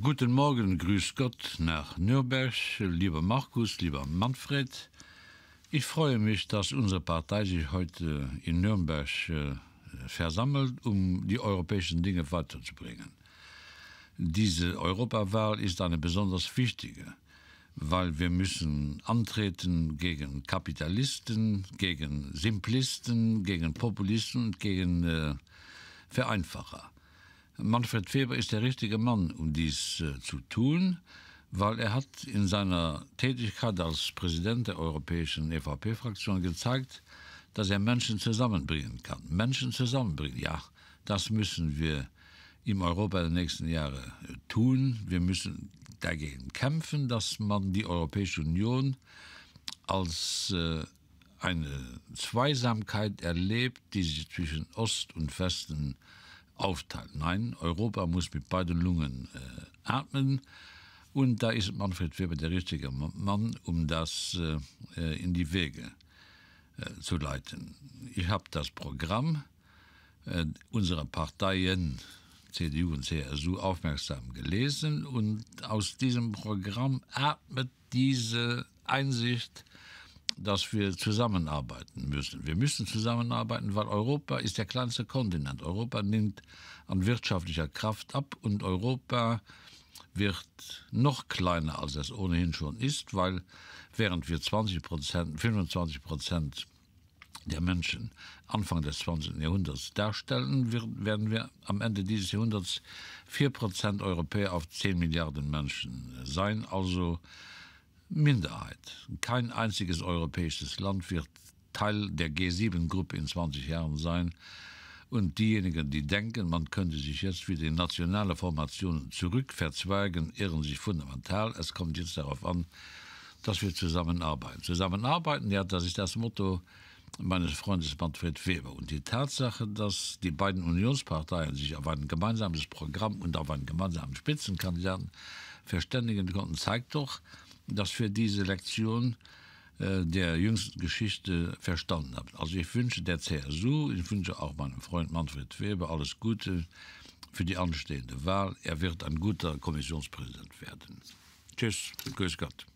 Guten Morgen, grüß Gott nach Nürnberg, lieber Markus, lieber Manfred. Ich freue mich, dass unsere Partei sich heute in Nürnberg äh, versammelt, um die europäischen Dinge weiterzubringen. Diese Europawahl ist eine besonders wichtige, weil wir müssen antreten gegen Kapitalisten, gegen Simplisten, gegen Populisten und gegen äh, Vereinfacher. Manfred Weber ist der richtige Mann, um dies äh, zu tun, weil er hat in seiner Tätigkeit als Präsident der Europäischen EVP-Fraktion gezeigt, dass er Menschen zusammenbringen kann. Menschen zusammenbringen, ja, das müssen wir im Europa der nächsten Jahre äh, tun. Wir müssen dagegen kämpfen, dass man die Europäische Union als äh, eine Zweisamkeit erlebt, die sich zwischen Ost und Westen äh, aufteilen. Nein, Europa muss mit beiden Lungen äh, atmen. Und da ist Manfred Weber der richtige Mann, um das äh, äh, in die Wege äh, zu leiten. Ich habe das Programm äh, unserer Parteien CDU und CSU aufmerksam gelesen und aus diesem Programm atmet diese Einsicht dass wir zusammenarbeiten müssen. Wir müssen zusammenarbeiten, weil Europa ist der kleinste Kontinent. Europa nimmt an wirtschaftlicher Kraft ab und Europa wird noch kleiner, als es ohnehin schon ist, weil während wir 20 Prozent, 25 Prozent der Menschen Anfang des 20. Jahrhunderts darstellen, werden wir am Ende dieses Jahrhunderts 4% Europäer auf 10 Milliarden Menschen sein. Also Minderheit. Kein einziges europäisches Land wird Teil der G7-Gruppe in 20 Jahren sein. Und diejenigen, die denken, man könnte sich jetzt wieder in nationale Formationen zurückverzweigen, irren sich fundamental. Es kommt jetzt darauf an, dass wir zusammenarbeiten. Zusammenarbeiten, ja, das ist das Motto meines Freundes Manfred Weber. Und die Tatsache, dass die beiden Unionsparteien sich auf ein gemeinsames Programm und auf einen gemeinsamen Spitzenkandidaten verständigen konnten, zeigt doch, das wir diese Lektion äh, der jüngsten Geschichte verstanden haben. Also ich wünsche der CSU, ich wünsche auch meinem Freund Manfred Weber alles Gute für die anstehende Wahl. Er wird ein guter Kommissionspräsident werden. Tschüss, grüß Gott.